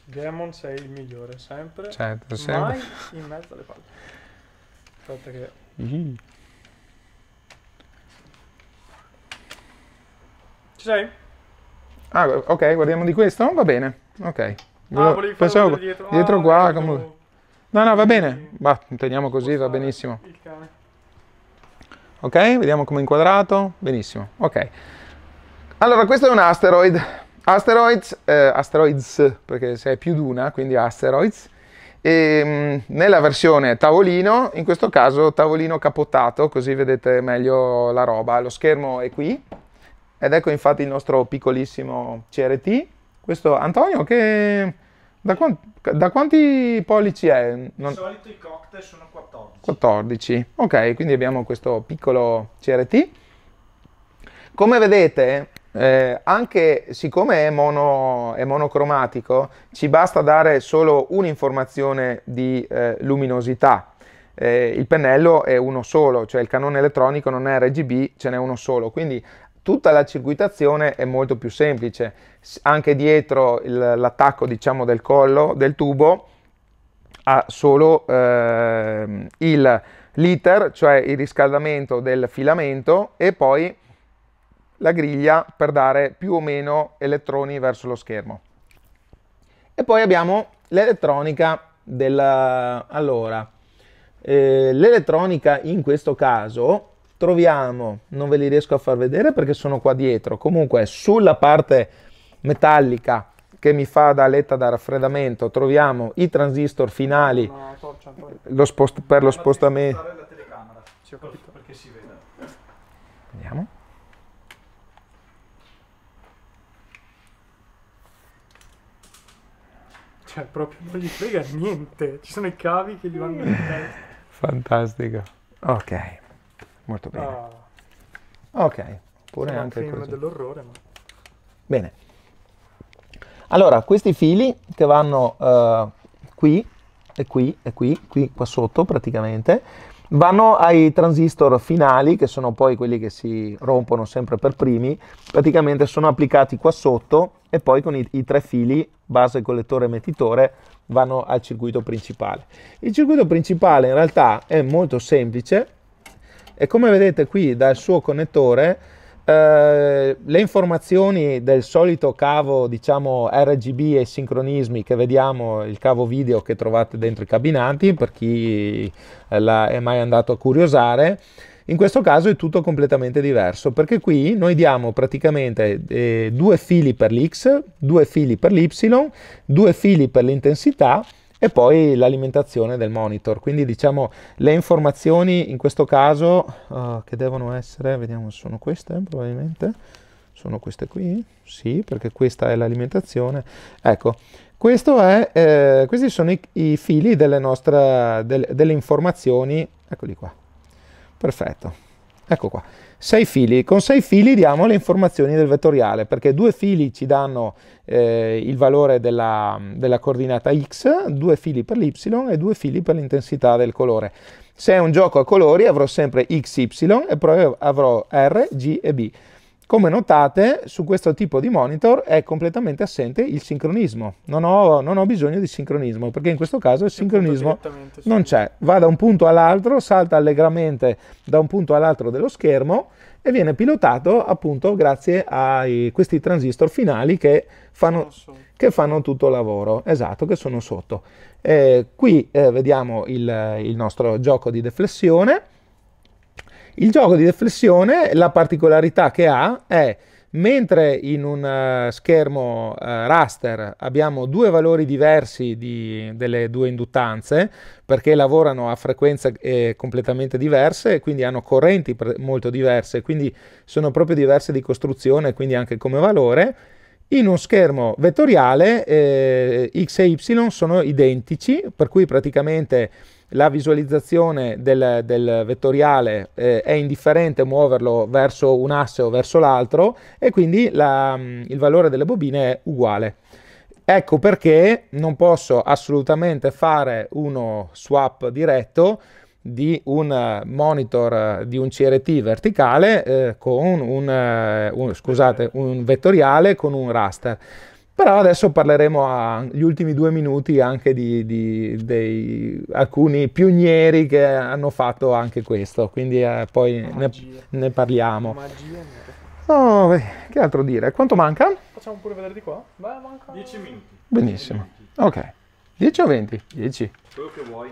Demon sei il migliore, sempre. Certo, sempre. Mai in mezzo alle palle. Aspetta che... Mm-hmm. Ci sei? Ah, ok, guardiamo di questo? Va bene, ok. Ah, volevi Pensavo dietro. Dietro ah, qua, ecco. come... No, no, va bene. Bah, teniamo così, va benissimo. Il cane. Ok, vediamo come è inquadrato. Benissimo, ok. Allora, questo è un asteroid. Asteroids, eh, asteroids perché se è più di una, quindi asteroids. E, ehm, mh, nella versione tavolino, in questo caso tavolino capottato, così vedete meglio la roba. Lo schermo è qui ed ecco infatti il nostro piccolissimo CRT. Questo Antonio che... Da, quanti, da quanti pollici è? Non... Di solito i cocktail sono 14. 14. Ok, quindi abbiamo questo piccolo CRT. Come vedete, eh, anche siccome è, mono, è, monocromatico, ci basta dare solo un'informazione di eh, luminosità. Eh, il pennello è uno solo, cioè il canone elettronico non è RGB, ce n'è uno solo. Quindi tutta la circuitazione è molto più semplice, anche dietro l'attacco diciamo, del collo del tubo ha solo eh, il l'iter, cioè il riscaldamento del filamento e poi la griglia per dare più o meno elettroni verso lo schermo. E poi abbiamo l'elettronica della... Allora, eh, l'elettronica in questo caso troviamo, non ve li riesco a far vedere perché sono qua dietro, comunque sulla parte metallica che mi fa da letta da raffreddamento troviamo i transistor finali torcia, lo spost- per lo spostamento. capito perché si vede. Vediamo. Cioè, proprio non gli frega niente. Ci sono i cavi che gli vanno in testa. Fantastico. Ok molto bene. Ah. Ok, pure Sono anche un film dell'orrore. Ma... Bene. Allora, questi fili che vanno uh, qui e qui e qui, qui qua sotto praticamente, vanno ai transistor finali, che sono poi quelli che si rompono sempre per primi, praticamente sono applicati qua sotto e poi con i, i tre fili, base, collettore, emettitore, vanno al circuito principale. Il circuito principale in realtà è molto semplice, e come vedete qui dal suo connettore eh, le informazioni del solito cavo diciamo RGB e sincronismi che vediamo il cavo video che trovate dentro i cabinanti per chi eh, è mai andato a curiosare in questo caso è tutto completamente diverso perché qui noi diamo praticamente eh, due fili per l'X, due fili per l'Y, due fili per l'intensità e poi l'alimentazione del monitor. Quindi diciamo le informazioni in questo caso uh, che devono essere, vediamo, sono queste eh, probabilmente, sono queste qui, sì, perché questa è l'alimentazione. Ecco, Questo è, eh, questi sono i, i fili delle, nostre, del, delle informazioni, eccoli qua, perfetto, ecco qua. 6 fili. Con 6 fili diamo le informazioni del vettoriale, perché due fili ci danno eh, il valore della, della coordinata x, due fili per l'y e due fili per l'intensità del colore. Se è un gioco a colori avrò sempre x, y e poi avrò r, g e b. Come notate, su questo tipo di monitor è completamente assente il sincronismo. Non ho, non ho bisogno di sincronismo, perché in questo caso il sincronismo non c'è. Va da un punto all'altro, salta allegramente da un punto all'altro dello schermo e viene pilotato appunto grazie a questi transistor finali che fanno, che fanno tutto il lavoro, esatto, che sono sotto. Eh, qui eh, vediamo il, il nostro gioco di deflessione il gioco di deflessione, la particolarità che ha è mentre in un eh, schermo eh, raster abbiamo due valori diversi di, delle due induttanze perché lavorano a frequenze eh, completamente diverse quindi hanno correnti molto diverse quindi sono proprio diverse di costruzione quindi anche come valore in un schermo vettoriale eh, x e y sono identici per cui praticamente la visualizzazione del, del vettoriale eh, è indifferente muoverlo verso un asse o verso l'altro e quindi la, mm, il valore delle bobine è uguale. Ecco perché non posso assolutamente fare uno swap diretto di un eh, monitor eh, di un CRT verticale eh, con un, eh, un, scusate, un vettoriale con un raster però adesso parleremo agli ultimi due minuti anche di, di dei, alcuni pionieri che hanno fatto anche questo, quindi eh, poi ne, ne, parliamo. Magia. oh, che altro dire? Quanto manca? Facciamo pure vedere di qua. Beh, manca 10 minuti. Benissimo. Ok. 10 o 20? 10. Quello che vuoi.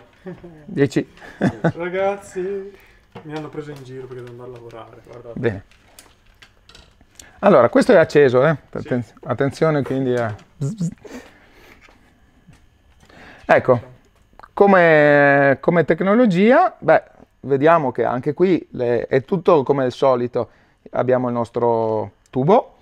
10. Ragazzi, mi hanno preso in giro perché devo andare a lavorare. Guardate. Bene. Allora, questo è acceso, eh? Atten sì. attenzione quindi a... Eh. Ecco, come, come tecnologia, beh, vediamo che anche qui le, è tutto come al solito. Abbiamo il nostro tubo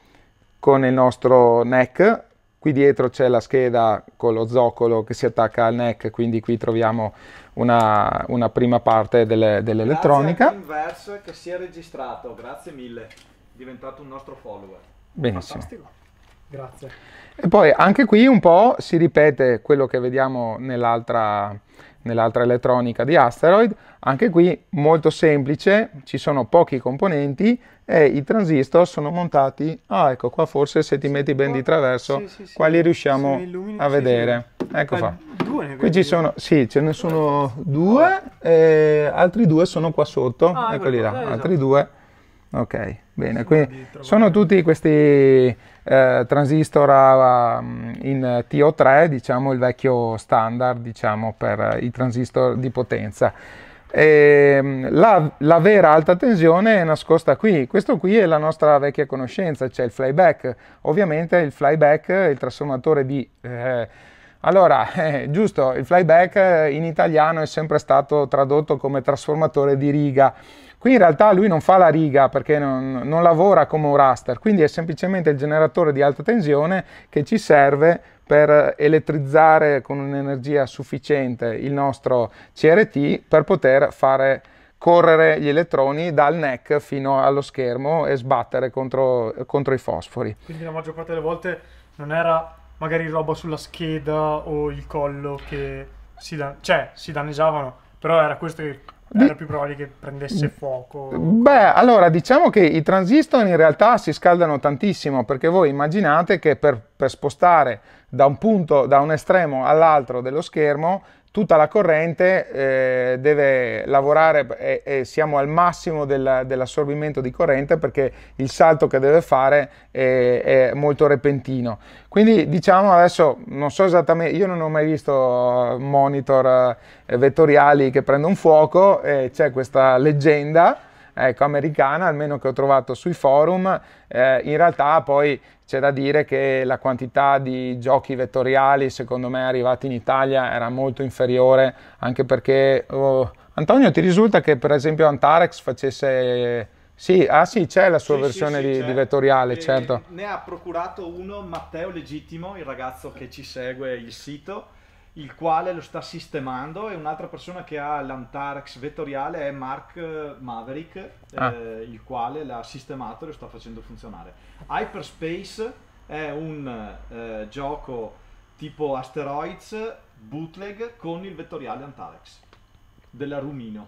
con il nostro NEC. qui dietro c'è la scheda con lo zoccolo che si attacca al NEC, quindi qui troviamo una, una prima parte dell'elettronica. Dell grazie all'inverso che si è registrato, grazie mille diventato un nostro follower. Benissimo. Fantastico. Grazie. E poi anche qui un po' si ripete quello che vediamo nell'altra, nell'altra elettronica di Asteroid, anche qui molto semplice, ci sono pochi componenti e i transistor sono montati, ah ecco qua forse se ti metti ben di traverso, sì, sì, sì. qua li riusciamo a vedere, ecco qua. Qui ci sono, sì, ce ne sono due, altri due sono qua sotto, ah, eccoli ecco, là, eh, altri esatto. due Ok, bene, quindi sono tutti questi eh, transistor mm, in TO3, diciamo il vecchio standard diciamo, per eh, i transistor di potenza. Ehm, la, la, vera alta tensione è nascosta qui, questo qui è la nostra vecchia conoscenza, cioè il flyback. Ovviamente il flyback è il trasformatore di... Eh, allora, eh, giusto, il flyback eh, in italiano è sempre stato tradotto come trasformatore di riga Qui in realtà lui non fa la riga perché non, non lavora come un raster, quindi è semplicemente il generatore di alta tensione che ci serve per elettrizzare con un'energia sufficiente il nostro CRT per poter fare correre gli elettroni dal NEC fino allo schermo e sbattere contro, contro, i fosfori. Quindi la maggior parte delle volte non era magari roba sulla scheda o il collo che si, da- cioè, si danneggiavano, però era questo che era più probabile che prendesse fuoco? Beh, allora diciamo che i transistor in realtà si scaldano tantissimo perché voi immaginate che per, per spostare da un punto, da un estremo all'altro dello schermo tutta la corrente eh, deve lavorare e, e, siamo al massimo del, dell'assorbimento di corrente perché il salto che deve fare è, è, molto repentino. Quindi diciamo adesso, non so esattamente, io non ho mai visto monitor eh, vettoriali che prendono fuoco, eh, c'è questa leggenda ecco, americana, almeno che ho trovato sui forum, eh, in realtà poi c'è da dire che la quantità di giochi vettoriali, secondo me, arrivati in Italia era molto inferiore, anche perché... Oh, Antonio, ti risulta che per esempio Antarex facesse... Sì, ah sì, c'è la sua sì, versione sì, sì, di, di, vettoriale, e certo. Ne ha procurato uno, Matteo Legittimo, il ragazzo che ci segue il sito, il quale lo sta sistemando e un'altra persona che ha l'Antarax vettoriale è Mark eh, Maverick, eh, ah. eh, il quale l'ha sistemato e lo sta facendo funzionare. Hyperspace è un eh, gioco tipo Asteroids bootleg con il vettoriale Antarax della Rumino,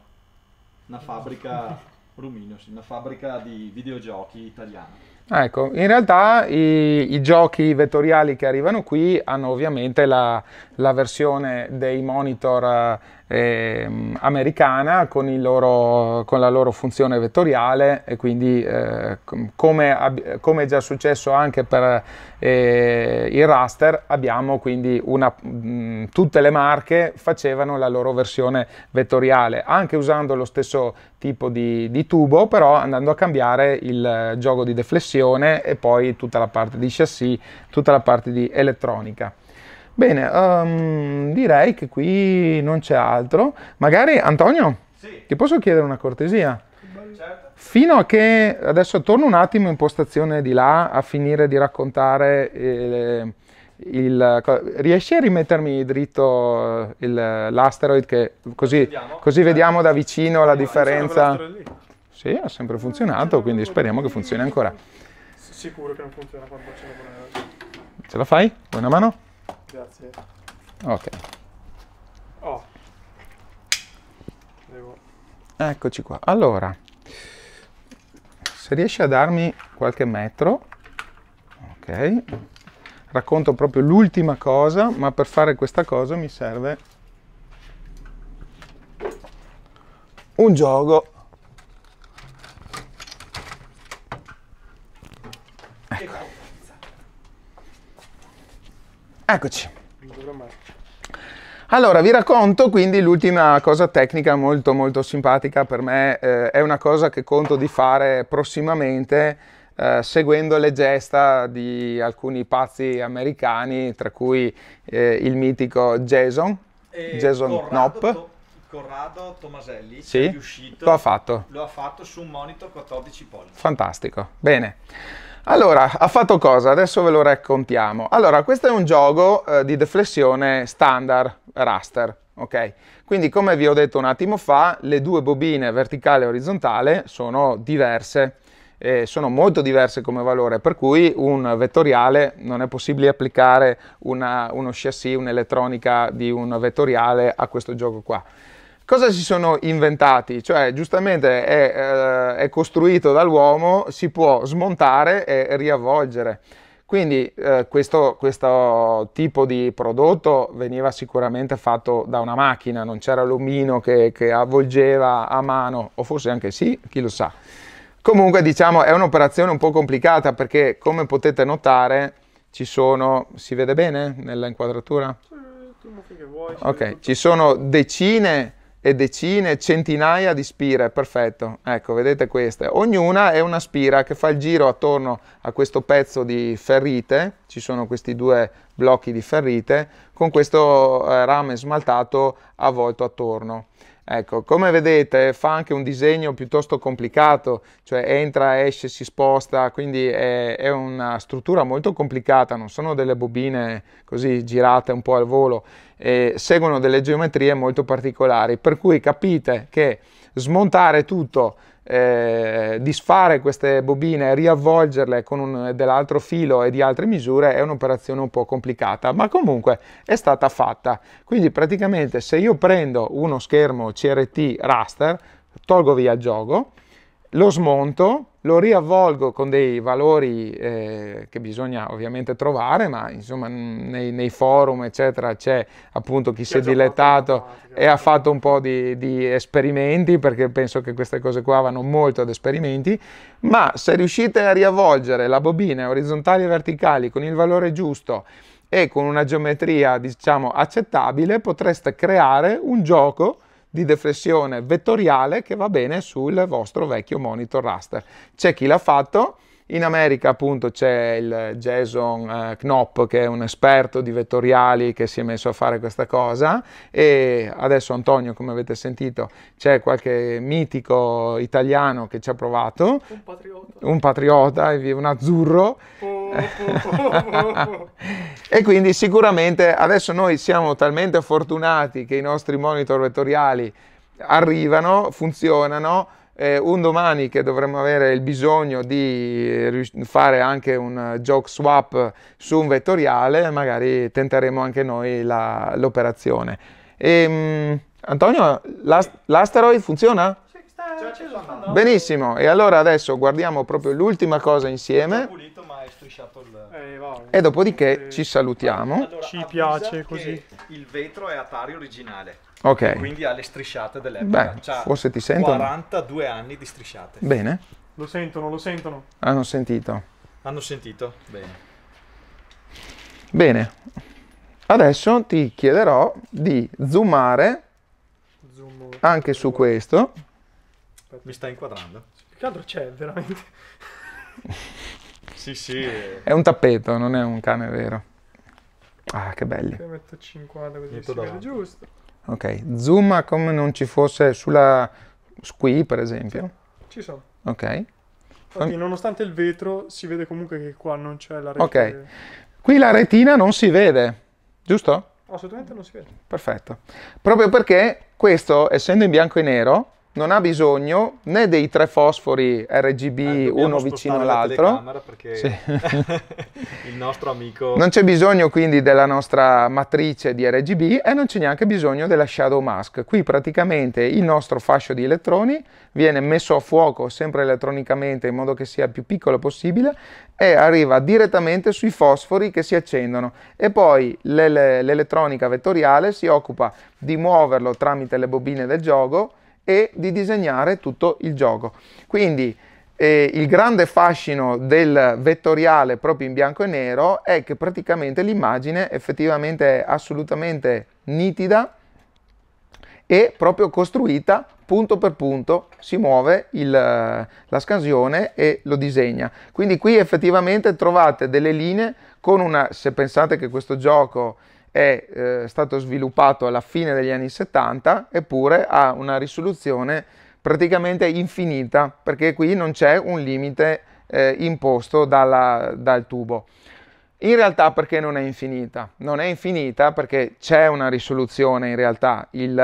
una fabbrica, Rumino, sì, una fabbrica di videogiochi italiana. Ah, ecco, in realtà i, i, giochi vettoriali che arrivano qui hanno ovviamente la, la versione dei monitor eh, eh, americana con, loro, con, la loro funzione vettoriale e quindi eh, come, come, è già successo anche per eh, il raster abbiamo quindi una, mh, mm, tutte le marche facevano la loro versione vettoriale anche usando lo stesso tipo di, di tubo però andando a cambiare il gioco di deflessione e poi tutta la parte di chassis tutta la parte di elettronica Bene, um, direi che qui non c'è altro. Magari Antonio, sì. ti posso chiedere una cortesia? Certo. Fino a che adesso torno un attimo in postazione di là a finire di raccontare eh, il, il riesci a rimettermi dritto eh, il, l'asteroid che così vediamo. così certo. vediamo da vicino la differenza. Sì, ha sempre eh, funzionato, diciamo quindi speriamo che funzioni ancora. Sicuro che non funziona quando ce la fai? Buona mano? Grazie. Ok. Oh. Devo... Eccoci qua. Allora, se riesci a darmi qualche metro, ok, racconto proprio l'ultima cosa, ma per fare questa cosa mi serve un gioco Eccoci. Allora, vi racconto quindi l'ultima cosa tecnica molto molto simpatica per me, eh, è una cosa che conto di fare prossimamente eh, seguendo le gesta di alcuni pazzi americani, tra cui eh, il mitico Jason, e Jason Knopp. Corrado Tomaselli sì, è riuscito. Lo ha fatto. Lo ha fatto su un monitor 14 pollici. Fantastico. Bene. Allora, ha fatto cosa? Adesso ve lo raccontiamo. Allora, questo è un gioco eh, di deflessione standard raster, ok? Quindi, come vi ho detto un attimo fa, le due bobine verticale e orizzontale sono diverse, eh, sono molto diverse come valore, per cui un vettoriale non è possibile applicare una, uno chassis, un'elettronica di un vettoriale a questo gioco qua cosa si sono inventati? Cioè, giustamente è, eh, è costruito dall'uomo, si può smontare e riavvolgere. Quindi eh, questo, questo, tipo di prodotto veniva sicuramente fatto da una macchina, non c'era l'omino che, che avvolgeva a mano, o forse anche sì, chi lo sa. Comunque diciamo è un'operazione un po' complicata perché come potete notare ci sono, si vede bene nella inquadratura? Ok, ci sono decine e decine, centinaia di spire, perfetto, ecco vedete queste, ognuna è una spira che fa il giro attorno a questo pezzo di ferrite, ci sono questi due blocchi di ferrite, con questo eh, rame smaltato avvolto attorno. Ecco, come vedete fa anche un disegno piuttosto complicato, cioè entra, esce, si sposta, quindi è, è, una struttura molto complicata, non sono delle bobine così girate un po' al volo eh, seguono delle geometrie molto particolari, per cui capite che smontare tutto, eh, disfare queste bobine, riavvolgerle con dell'altro filo e di altre misure è un'operazione un po' complicata, ma comunque è stata fatta. Quindi praticamente se io prendo uno schermo CRT raster, tolgo via il gioco, lo smonto, lo riavvolgo con dei valori eh, che bisogna ovviamente trovare, ma insomma nei, nei forum eccetera c'è appunto chi, si è dilettato e ha fatto un po' di, di, esperimenti, perché penso che queste cose qua vanno molto ad esperimenti, ma se riuscite a riavvolgere la bobina orizzontali e verticali con il valore giusto e con una geometria diciamo accettabile, potreste creare un gioco di deflessione vettoriale che va bene sul vostro vecchio monitor raster. C'è chi l'ha fatto, in America appunto c'è il Jason eh, Knopp che è un esperto di vettoriali che si è messo a fare questa cosa e adesso Antonio come avete sentito c'è qualche mitico italiano che ci ha provato. Un patriota. Un patriota, un azzurro. Oh. e quindi sicuramente adesso noi siamo talmente fortunati che i nostri monitor vettoriali arrivano, funzionano, eh, un domani che dovremmo avere il bisogno di eh, fare anche un joke eh, swap su un vettoriale, magari tenteremo anche noi la, l'operazione. E, ehm, mh, Antonio, l'ast- l'asteroid funziona? Sì, sta, ci Benissimo, e allora adesso guardiamo proprio l'ultima cosa insieme. Pulito, ma è strisciato il... eh, e dopodiché eh, ci salutiamo. Allora, ci piace così. Il vetro è Atari originale. Okay. Quindi ha le strisciate dell'epoca. Beh, C'ha forse ti sentono. 42 anni di strisciate. Bene. Lo sentono, lo sentono. Hanno sentito. Hanno sentito, bene. Bene. Adesso ti chiederò di zoomare Zoom. anche su questo. Mi sta inquadrando. Che altro c'è veramente? sì, sì. È un tappeto, non è un cane vero. Ah, che belli. Metto 50 così. Giusto. Ok, zoom come non ci fosse sulla qui per esempio? Ci sono. Ok. Infatti, nonostante il vetro, si vede comunque che qua non c'è la retina. Ok, qui la retina non si vede, giusto? Assolutamente non si vede. Perfetto. Proprio perché questo, essendo in bianco e nero, non ha bisogno né dei tre fosfori RGB eh, uno vicino all'altro. perché sì. il nostro amico... Non c'è bisogno quindi della nostra matrice di RGB e non c'è neanche bisogno della shadow mask. Qui praticamente il nostro fascio di elettroni viene messo a fuoco sempre elettronicamente in modo che sia il più piccolo possibile e arriva direttamente sui fosfori che si accendono e poi l'elettronica vettoriale si occupa di muoverlo tramite le bobine del gioco e di disegnare tutto il gioco. Quindi eh, il grande fascino del vettoriale proprio in bianco e nero è che praticamente l'immagine effettivamente è assolutamente nitida e proprio costruita punto per punto si muove il, la scansione e lo disegna. Quindi qui effettivamente trovate delle linee con una, se pensate che questo gioco è eh, stato sviluppato alla fine degli anni 70, eppure ha una risoluzione praticamente infinita, perché qui non c'è un limite eh, imposto dalla, dal tubo. In realtà perché non è infinita? Non è infinita perché c'è una risoluzione in realtà, Il,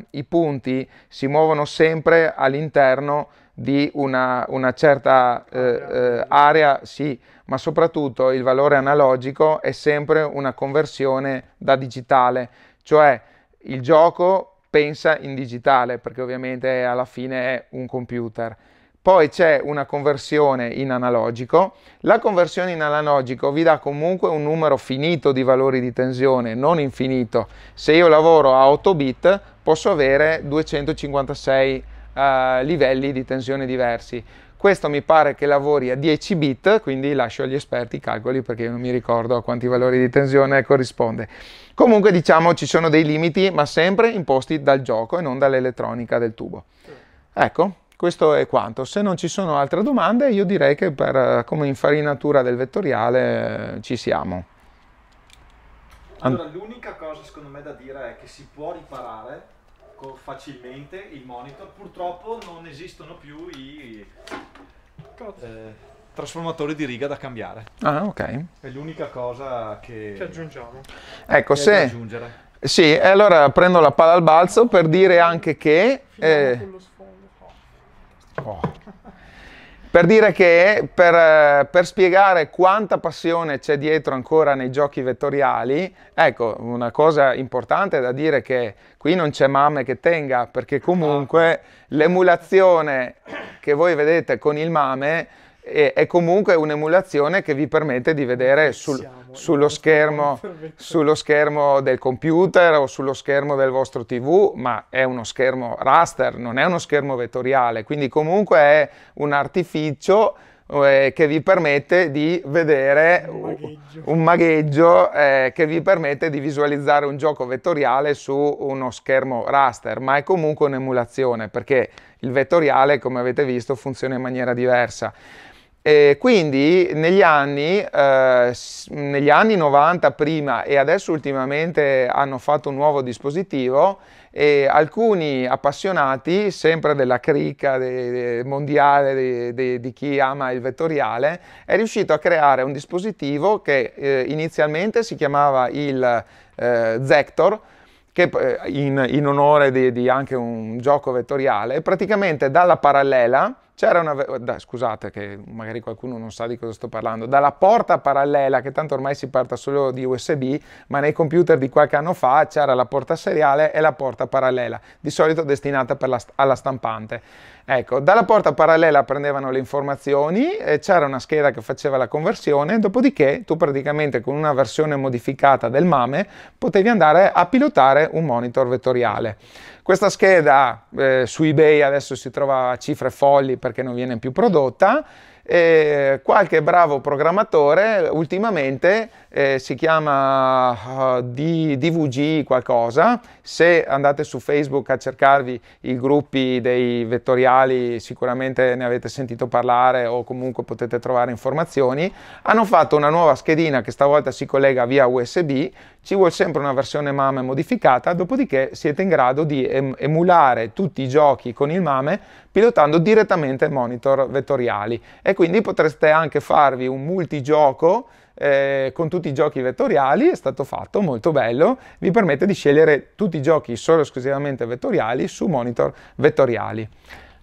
uh, i punti si muovono sempre all'interno di una, una certa eh, eh, area, sì, ma soprattutto il valore analogico è sempre una conversione da digitale, cioè il gioco pensa in digitale perché ovviamente alla fine è un computer. Poi c'è una conversione in analogico. La conversione in analogico vi dà comunque un numero finito di valori di tensione, non infinito. Se io lavoro a 8 bit posso avere 256 livelli di tensione diversi. Questo mi pare che lavori a 10 bit, quindi lascio agli esperti i calcoli perché io non mi ricordo a quanti valori di tensione corrisponde. Comunque diciamo ci sono dei limiti, ma sempre imposti dal gioco e non dall'elettronica del tubo. Ecco, questo è quanto. Se non ci sono altre domande, io direi che per, come infarinatura del vettoriale eh, ci siamo. Allora, l'unica cosa secondo me da dire è che si può riparare Ecco, facilmente il monitor. Purtroppo non esistono più i eh, trasformatori di riga da cambiare. Ah, ok. È l'unica cosa che, che aggiungiamo. Ecco, che se... Aggiungere. Sì, allora prendo la palla al balzo per dire anche che... Eh... Oh per dire che per, eh, per, spiegare quanta passione c'è dietro ancora nei giochi vettoriali, ecco, una cosa importante da dire che qui non c'è mamme che tenga, perché comunque ah. l'emulazione che voi vedete con il mame e, è comunque un'emulazione che vi permette di vedere sul, sullo, schermo, sullo, schermo, del computer o sullo schermo del vostro tv, ma è uno schermo raster, non è uno schermo vettoriale, quindi comunque è un artificio eh, che vi permette di vedere un magheggio, un magheggio eh, che vi permette di visualizzare un gioco vettoriale su uno schermo raster, ma è comunque un'emulazione perché il vettoriale, come avete visto, funziona in maniera diversa. E quindi negli anni, eh, negli anni 90 prima e adesso ultimamente hanno fatto un nuovo dispositivo e alcuni appassionati, sempre della cricca de, de, mondiale di chi ama il vettoriale, è riuscito a creare un dispositivo che eh, inizialmente si chiamava il eh, Zector, che eh, in, in onore di, di anche un gioco vettoriale, praticamente dalla parallela c'era una, oh, da, scusate che magari qualcuno non sa di cosa sto parlando, dalla porta parallela che tanto ormai si parta solo di USB, ma nei computer di qualche anno fa c'era la porta seriale e la porta parallela, di solito destinata la, alla stampante. Ecco, dalla porta parallela prendevano le informazioni, c'era una scheda che faceva la conversione, dopodiché tu praticamente con una versione modificata del MAME potevi andare a pilotare un monitor vettoriale. Questa scheda eh, su eBay adesso si trova a cifre folli perché non viene più prodotta e qualche bravo programmatore ultimamente eh, si chiama uh, eh, DVG qualcosa, se andate su Facebook a cercarvi i gruppi dei vettoriali sicuramente ne avete sentito parlare o comunque potete trovare informazioni, hanno fatto una nuova schedina che stavolta si collega via USB, ci vuole sempre una versione MAME modificata, dopodiché siete in grado di emulare tutti i giochi con il MAME pilotando direttamente monitor vettoriali e quindi potreste anche farvi un multigioco eh, con tutti i giochi vettoriali, è stato fatto molto bello, vi permette di scegliere tutti i giochi solo e esclusivamente vettoriali su monitor vettoriali.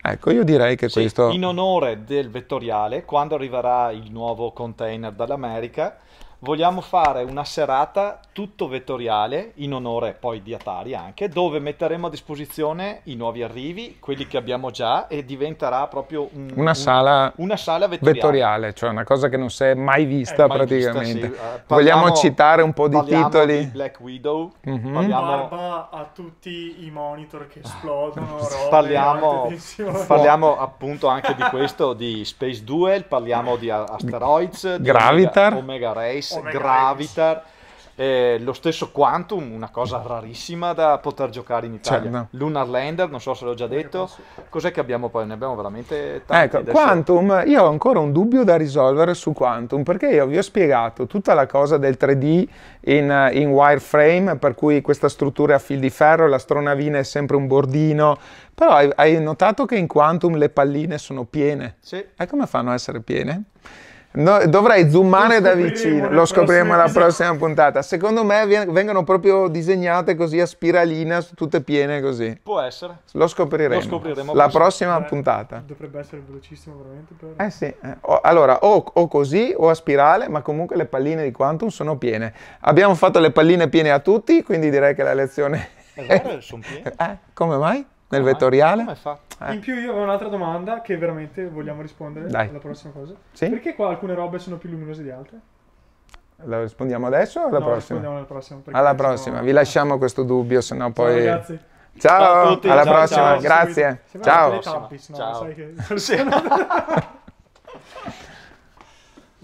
Ecco, io direi che sì, questo... In onore del vettoriale, quando arriverà il nuovo container dall'America, vogliamo fare una serata tutto vettoriale, in onore poi di Atari anche, dove metteremo a disposizione i nuovi arrivi, quelli che abbiamo già, e diventerà proprio un, una, un, sala una, sala vettoriale. vettoriale. cioè una cosa che non si è mai vista eh, mai praticamente. Vista, sì. eh, parliamo, vogliamo citare un po' di titoli? Di Black Widow, mm-hmm. parliamo... Barba a tutti i monitor che esplodono, parliamo, parliamo appunto anche di questo, di Space Duel, parliamo di Asteroids, Gravitar, Omega, Omega Race, Gravitar. Eh, lo stesso Quantum, una cosa rarissima da poter giocare in Italia. Certo, no. Lunar Lander, non so se l'ho già detto. Cos'è che abbiamo poi? Ne abbiamo veramente tanti. Ecco, adesso... Quantum, io ho ancora un dubbio da risolvere su Quantum, perché io vi ho spiegato tutta la cosa del 3D in, in wireframe, per cui questa struttura è a fil di ferro, l'astronavina è sempre un bordino, però hai, hai notato che in Quantum le palline sono piene. Sì. E come fanno a essere piene? No, dovrei zoomare da vicino, lo scopriremo alla esatto. prossima puntata. Secondo me vengono proprio disegnate così a spiralina, tutte piene così. Può essere. Lo scopriremo. Lo scopriremo la prossima essere. puntata. Dovrebbe essere velocissimo veramente. Per... Eh sì, eh, allora o, o, così o a spirale, ma comunque le palline di Quantum sono piene. Abbiamo fatto le palline piene a tutti, quindi direi che la lezione... È vero, esatto, sono piene. Eh, come mai? nel vettoriale. Come Eh. In più io ho un'altra domanda che veramente vogliamo rispondere Dai. alla prossima cosa. Sì? Perché qua alcune robe sono più luminose di altre? La rispondiamo adesso o alla no, prossima? Rispondiamo alla prossima. Alla prossima, sono... vi lasciamo questo dubbio, se no poi... Ciao ragazzi. Ciao, ciao a tutti. alla ciao, prossima, ciao. grazie. Ciao. Tampis, no, ciao. Sai che...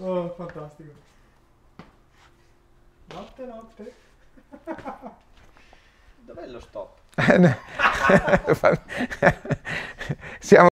oh, fantastico. Notte, notte. Dov'è lo stop? Eh, Siamo